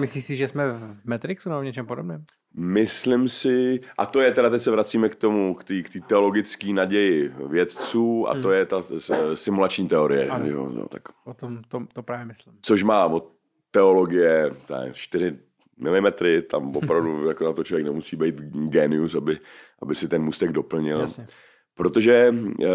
Myslíš si, že jsme v Matrixu nebo v něčem podobném? Myslím si, a to je teda, teď se vracíme k tomu, k té teologické naději vědců a hmm. to je ta simulační teorie. Ano. Jo, no, tak. O tom to, to právě myslím. Což má od teologie 4 mm, tam opravdu jako na to člověk nemusí být genius, aby, aby si ten mustek doplnil. Jasně. Protože, eh,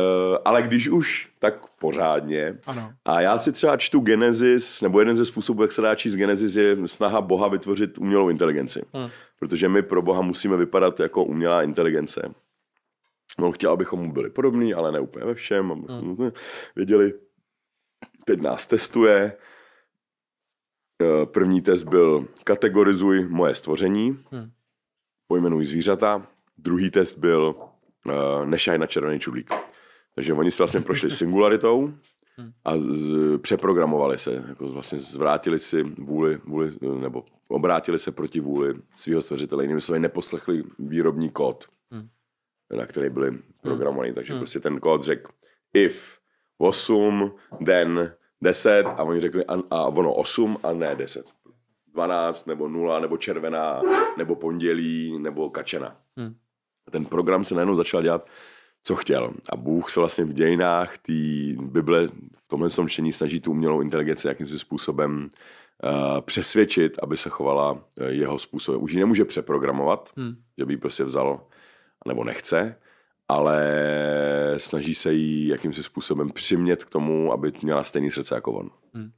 ale když už, tak pořádně. Ano. A já si třeba čtu Genesis, nebo jeden ze způsobů, jak se dá číst Genesis, je snaha Boha vytvořit umělou inteligenci. Hmm. Protože my pro Boha musíme vypadat jako umělá inteligence. No, chtěl, abychom mu byli podobní, ale ne úplně ve všem. Hmm. Věděli, teď nás testuje. Eh, první test byl kategorizuj moje stvoření, hmm. pojmenuj zvířata. Druhý test byl Eh, nešahají na červený čudlík. Takže oni se vlastně prošli singularitou a z, z, přeprogramovali se, jako vlastně zvrátili si vůli, vůli eh, nebo obrátili se proti vůli svého svěřitele, jinými slovy neposlechli výrobní kód, hmm. na který byli hmm. programovaný. takže hmm. prostě ten kód řekl if 8, den 10 a oni řekli a, a ono 8 a ne 10. 12 nebo 0 nebo červená nebo pondělí nebo kačena. Hmm. A ten program se najednou začal dělat, co chtěl. A Bůh se vlastně v dějinách té Bible v tomhle čtení snaží tu umělou inteligenci jakým způsobem uh, přesvědčit, aby se chovala eh, jeho způsobem. Už ji nemůže přeprogramovat, hmm. že by ji prostě vzal, nebo nechce, ale snaží se jí jakýmsi způsobem přimět k tomu, aby měla stejný srdce jako on. Hmm.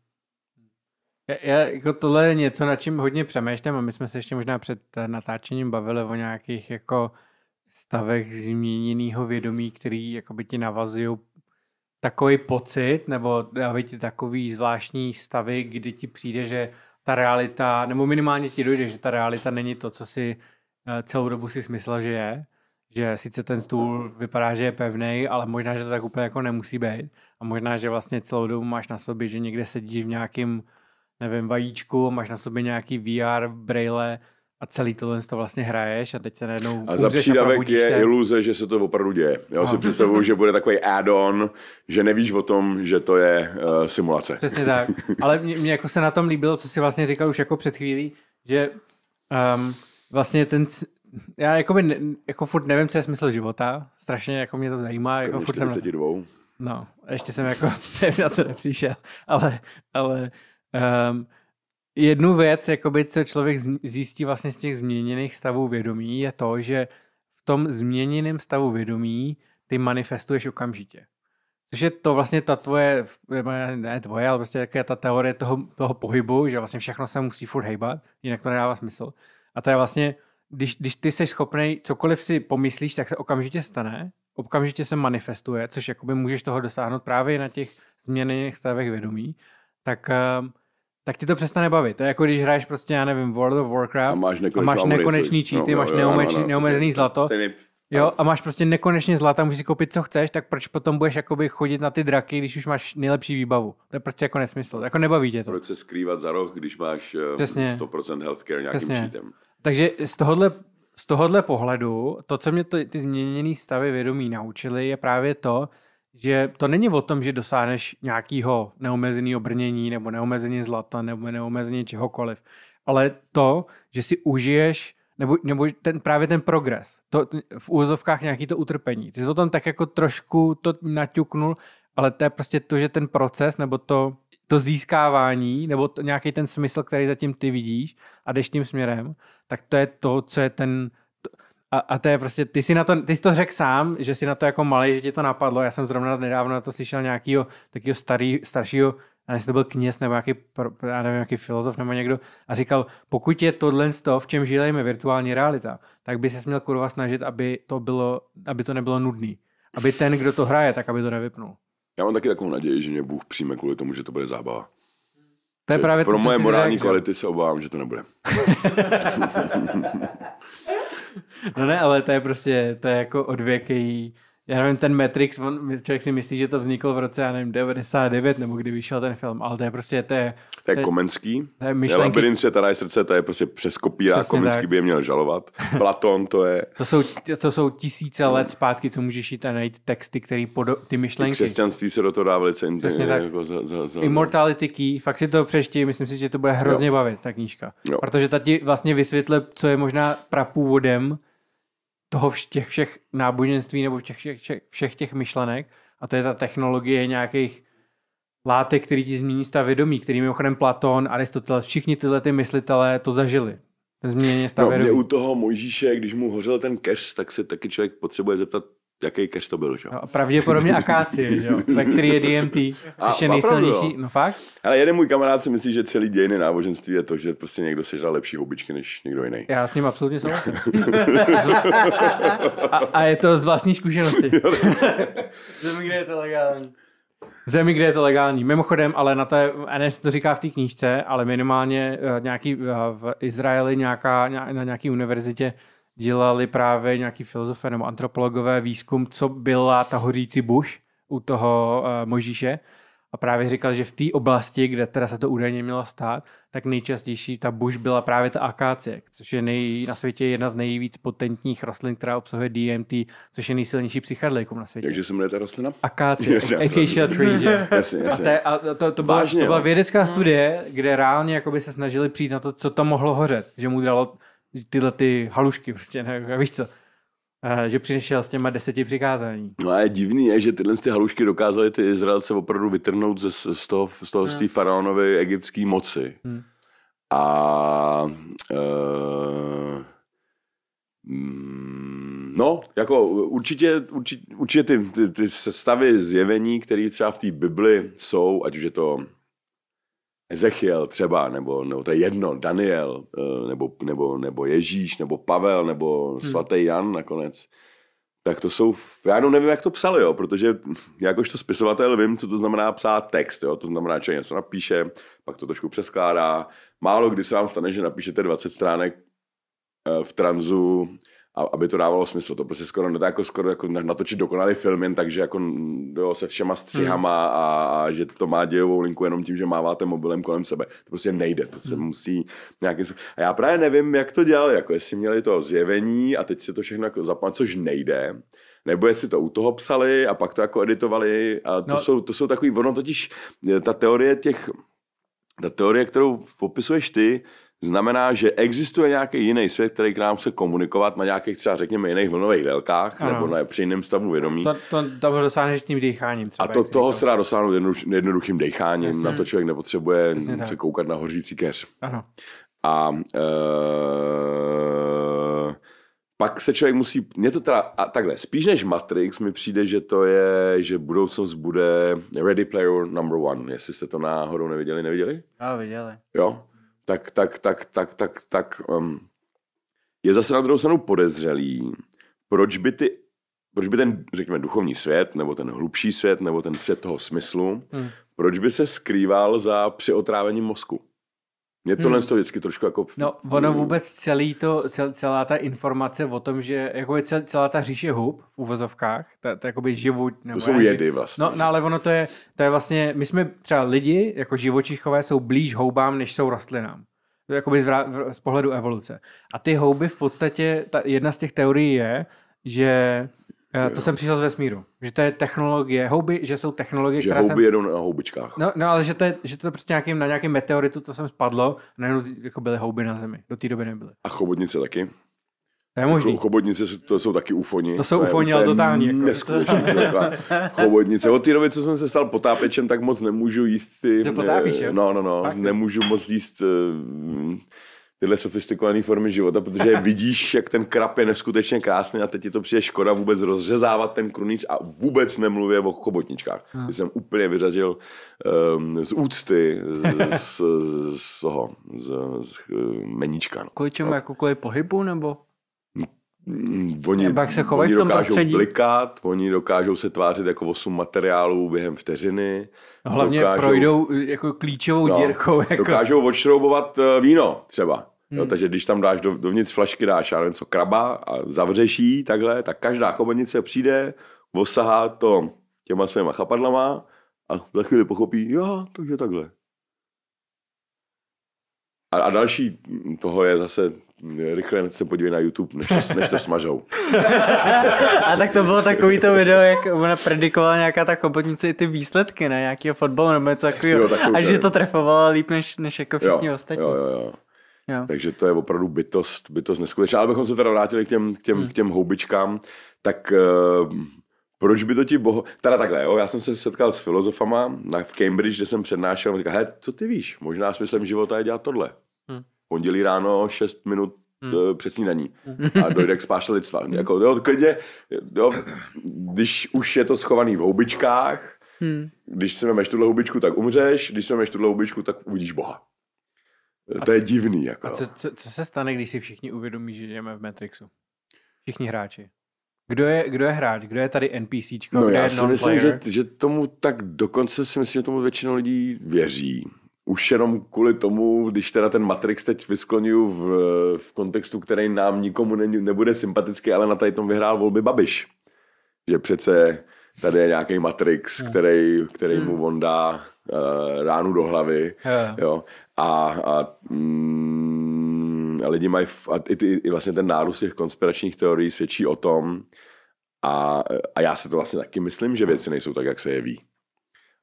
Já, jako tohle je něco, nad čím hodně přemýšlím a my jsme se ještě možná před eh, natáčením bavili o nějakých jako stavech změněného vědomí, který jakoby ti navazují takový pocit, nebo dávají ti takový zvláštní stavy, kdy ti přijde, že ta realita, nebo minimálně ti dojde, že ta realita není to, co si eh, celou dobu si myslel, že je. Že sice ten stůl vypadá, že je pevný, ale možná, že to tak úplně jako nemusí být. A možná, že vlastně celou dobu máš na sobě, že někde sedíš v nějakým, nevím, vajíčku, máš na sobě nějaký VR, braille, a celý tohle to vlastně hraješ a teď se najednou A za přídavek je se... iluze, že se to opravdu děje. Já no. si představuju, že bude takový add-on, že nevíš o tom, že to je uh, simulace. Přesně tak. Ale mě, mě jako se na tom líbilo, co si vlastně říkal už jako před chvílí, že um, vlastně ten, já jako by, ne, jako furt nevím, co je smysl života, strašně jako mě to zajímá. Jako furt jsem, no, ještě jsem jako, na to nepřišel, ale, ale um, jednu věc, jakoby, co člověk zjistí vlastně z těch změněných stavů vědomí, je to, že v tom změněném stavu vědomí ty manifestuješ okamžitě. Což je to vlastně ta tvoje, ne tvoje, ale prostě vlastně ta teorie toho, toho pohybu, že vlastně všechno se musí furt hejbat, jinak to nedává smysl. A to je vlastně, když, když ty jsi schopný, cokoliv si pomyslíš, tak se okamžitě stane, okamžitě se manifestuje, což jakoby můžeš toho dosáhnout právě na těch změněných stavech vědomí, tak um, tak ti to přestane bavit. To je jako když hraješ prostě, já nevím, World of Warcraft a máš, a máš nekonečný cheaty, no, máš no, no, no, neomezený zlato. Jo, a máš prostě nekonečně zlata, můžeš si koupit, co chceš, tak proč potom budeš jakoby chodit na ty draky, když už máš nejlepší výbavu? To je prostě jako nesmysl, jako nebaví tě to. Proč se skrývat za roh, když máš eh, Přesně. 100% healthcare nějakým Přesně. cheatem? Takže z tohohle, z tohohle pohledu, to, co mě to, ty změněné stavy vědomí naučily, je právě to, že to není o tom, že dosáhneš nějakého neomezeného brnění nebo neomezeně zlata nebo neomezeně čehokoliv, ale to, že si užiješ nebo, nebo ten, právě ten progres, to, v úvozovkách nějaký to utrpení. Ty jsi o tom tak jako trošku to naťuknul, ale to je prostě to, že ten proces nebo to, to získávání nebo to, nějaký ten smysl, který zatím ty vidíš a jdeš tím směrem, tak to je to, co je ten a, a to je prostě, ty si na to, ty jsi to řekl sám, že si na to jako malý, že ti to napadlo. Já jsem zrovna nedávno na to slyšel nějakého takového starý, staršího, a jestli to byl kněz nebo nějaký, já nevím, nějaký filozof nebo někdo, a říkal, pokud je tohle toho, v čem žijeme, virtuální realita, tak by se směl kurva snažit, aby to, bylo, aby to nebylo nudný. Aby ten, kdo to hraje, tak aby to nevypnul. Já mám taky takovou naději, že mě Bůh přijme kvůli tomu, že to bude zábava. To je právě Pro to, moje morální řek, kvality že? se obávám, že to nebude. no ne, ale to je prostě, to je jako odvěkej já nevím, ten Matrix, on, člověk si myslí, že to vzniklo v roce, já nevím, 99, nebo kdy vyšel ten film, ale to je prostě, to je... To je, to je Komenský, to je myšlenky... Labirint světa ráj srdce, to je prostě přes kopíra, Komenský tak. by je měl žalovat, Platon to je... to, jsou, to jsou tisíce hmm. let zpátky, co můžeš jít a najít texty, které podo... ty myšlenky... I křesťanství se do toho dá velice intenzivně. Jako za, za, za, Immortality Key, fakt si to přeští, myslím si, že to bude hrozně jo. bavit, ta knížka. Jo. Protože ta ti vlastně vysvětle, co je možná prapůvodem toho těch všech náboženství nebo všech, všech, všech těch myšlenek a to je ta technologie nějakých látek, který ti změní stav vědomí, který mimochodem Platon, Aristoteles, všichni tyhle ty myslitelé to zažili. Změně stav no, vědomí. u toho Mojžíše, když mu hořel ten keř, tak se taky člověk potřebuje zeptat, jaký keř to byl, že jo? No, pravděpodobně akácie, že jo, ve který je DMT, což je nejsilnější, no fakt. Ale jeden můj kamarád si myslí, že celý dějiny náboženství je to, že prostě někdo sežral lepší houbičky než někdo jiný. Já s ním absolutně souhlasím. a, a, je to z vlastní zkušenosti. Zemi, kde je to legální. V zemi, kde je to legální. Mimochodem, ale na to je, NS to říká v té knížce, ale minimálně eh, nějaký, eh, v Izraeli nějaká, na nějaký univerzitě dělali právě nějaký filozofé nebo antropologové výzkum, co byla ta hořící buš u toho uh, eh, Možíše. A právě říkal, že v té oblasti, kde teda se to údajně mělo stát, tak nejčastější ta buš byla právě ta akácie, což je nej, na světě jedna z nejvíc potentních rostlin, která obsahuje DMT, což je nejsilnější psychedelikum na světě. Takže se jmenuje ta rostlina? Akácie, acacia tree, Jasně, jasně. A, té, a to, to, byla, Vážně, to byla vědecká studie, kde reálně jakoby se snažili přijít na to, co to mohlo hořet, že mu dalo tyhle ty halušky prostě, ne, víš co, eh, že přinešel s těma deseti přikázání. No a je divný, je, že tyhle ty halušky dokázaly ty Izraelce opravdu vytrhnout ze, z toho, z toho z té hmm. faraonové egyptské moci. Hmm. A uh, no, jako určitě, určitě, určitě ty, ty, ty stavy zjevení, které třeba v té Bibli jsou, ať už je to Ezechiel třeba, nebo, nebo to je jedno, Daniel, eh, nebo, nebo, nebo Ježíš, nebo Pavel, nebo hmm. svatý Jan nakonec, tak to jsou, já jenom nevím, jak to psali, jo, protože jakožto spisovatel vím, co to znamená psát text, jo, to znamená, že něco napíše, pak to trošku přeskládá. Málo kdy se vám stane, že napíšete 20 stránek eh, v tranzu a, aby to dávalo smysl. To prostě skoro nedá jako, skoro jako natočit dokonalý film jen tak, že jako jo, se všema střihama hmm. a, a, že to má dějovou linku jenom tím, že máváte mobilem kolem sebe. To prostě nejde, to se hmm. musí nějakým A já právě nevím, jak to dělali, jako jestli měli to zjevení a teď se to všechno jako zapomněli, což nejde nebo jestli to u toho psali a pak to jako editovali. A to, no. jsou, to jsou takový, ono totiž, ta teorie těch, ta teorie, kterou popisuješ ty, znamená, že existuje nějaký jiný svět, který k nám chce komunikovat na nějakých třeba řekněme jiných vlnových délkách ano. nebo na při jiném stavu vědomí. To, to, to dosáhneš tím dýcháním. Třeba, a to, toho se dá dosáhnout jednoduch, jednoduchým dýcháním, Jasně. na to člověk nepotřebuje Jasně, se tak. koukat na hořící keř. Ano. A e, pak se člověk musí, mě to teda, a takhle, spíš než Matrix mi přijde, že to je, že budoucnost bude Ready Player number one, jestli jste to náhodou neviděli, neviděli? A viděli. Jo, tak, tak, tak, tak, tak, tak um, je zase na druhou stranu podezřelý, proč by ty proč by ten, řekněme, duchovní svět, nebo ten hlubší svět, nebo ten svět toho smyslu, hmm. proč by se skrýval za přeotrávením mozku? Mě tohle hmm. to vždycky trošku jako... No, ono mm. vůbec celý to, cel, celá ta informace o tom, že jako cel, celá ta říše hub v uvozovkách, ta, ta jakoby život... Nebo to jsou jedy vlastně. No, no, ale ono to je, to je vlastně, my jsme třeba lidi, jako živočichové, jsou blíž houbám, než jsou rostlinám. To je jakoby z, z pohledu evoluce. A ty houby v podstatě, ta, jedna z těch teorií je, že Eh, to jsem přišel z vesmíru. Že to je technologie, houby, že jsou technologie, že které houby jsem... jedou na houbičkách. No, no ale že to, je, že to prostě nějakým, na nějakém meteoritu to sem spadlo, najednou jako byly houby na Zemi. Do té doby nebyly. A chobotnice taky? To je možný. Chobotnice to jsou taky ufoni. To jsou ufoni, ale totální. Jako. Neskutečný, chobotnice. Od té doby, co jsem se stal potápečem, tak moc nemůžu jíst ty... To potápíš, je? No, no, no. Fakt? Nemůžu moc jíst... Uh, tyhle sofistikované formy života, protože vidíš, jak ten krap je neskutečně krásný a teď ti to přijde škoda vůbec rozřezávat ten krunýř a vůbec nemluvě o chobotničkách. Hmm. Jsem úplně vyřadil um, z úcty, z, z, z, z toho, z, z menička. No. Kvůli čemu, no. jako kvůli pohybu nebo? Mm, oni, jak se chovají oni v tom dokážou prostředí. blikat, oni dokážou se tvářit jako 8 materiálů během vteřiny. No, hlavně dokážou, projdou e, jako klíčovou no, dírkou. Jako... Dokážou odšroubovat e, víno třeba. Hmm. Jo, takže když tam dáš do, dovnitř flašky, dáš nevím, co kraba a zavřeš jí takhle, tak každá chobanice přijde, osahá to těma svýma chapadlama a za chvíli pochopí, jo, takže takhle. A, a další toho je zase rychle se podívej na YouTube, než to, než to smažou. A tak to bylo takový to video, jak ona predikovala nějaká ta chobotnice i ty výsledky, na Nějakého fotbalu nebo něco takového. A že to trefovala líp než, než jako všichni jo, ostatní. Jo, jo, jo. Jo. Takže to je opravdu bytost, bytost neskutečná. Ale bychom se teda vrátili k těm, k těm, hmm. k těm houbičkám, tak uh, proč by to ti boho... Teda takhle, jo, já jsem se setkal s filozofama na, v Cambridge, kde jsem přednášel, a říkal, hej, co ty víš, možná smyslem života je dělat tohle pondělí ráno 6 minut hmm. Eh, před snídaní hmm. a dojde k spáště lidstva. Hmm. Jako, jo, klidně, jo, když už je to schovaný v houbičkách, hmm. když si vemeš tuhle houbičku, tak umřeš, když si vemeš tuhle houbičku, tak uvidíš Boha. A to je divný. Jako. A co, co, co se stane, když si všichni uvědomí, že žijeme v Matrixu? Všichni hráči. Kdo je, kdo je hráč? Kdo je tady NPCčko? No kdo já je si myslím, že, že tomu tak dokonce si myslím, že tomu většinou lidí věří už jenom kvůli tomu, když teda ten Matrix teď vyskloňuju v, v kontextu, který nám nikomu ne, nebude sympatický, ale na tady tom vyhrál volby Babiš. Že přece tady je nějaký Matrix, hmm. který, který hmm. mu on dá uh, eh, ránu do hlavy. Yeah. Jo. A, a mm, a lidi mají, a i, ty, i vlastně ten nárůst těch konspiračních teorií svědčí o tom, a, a já si to vlastně taky myslím, že věci nejsou tak, jak se jeví.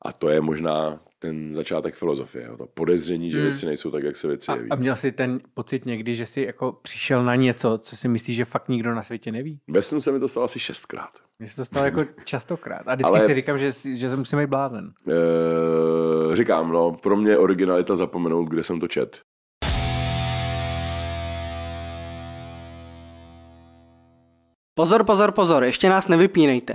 A to je možná ten začátek filozofie, jo? to podezření, že hmm. věci nejsou tak, jak se věci a, jeví. A měl jsi ten pocit někdy, že jsi jako přišel na něco, co si myslíš, že fakt nikdo na světě neví? Ve snu se mi to stalo asi šestkrát. Mně se to stalo jako častokrát. A vždycky Ale... si říkám, že, že jsem musím být blázen. Eee, eh, říkám, no, pro mě originalita zapomenout, kde jsem to čet. Pozor, pozor, pozor, ještě nás nevypínejte.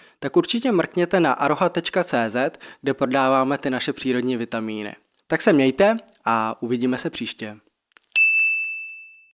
tak určitě mrkněte na aroha.cz, kde prodáváme ty naše přírodní vitamíny. Tak se mějte a uvidíme se příště.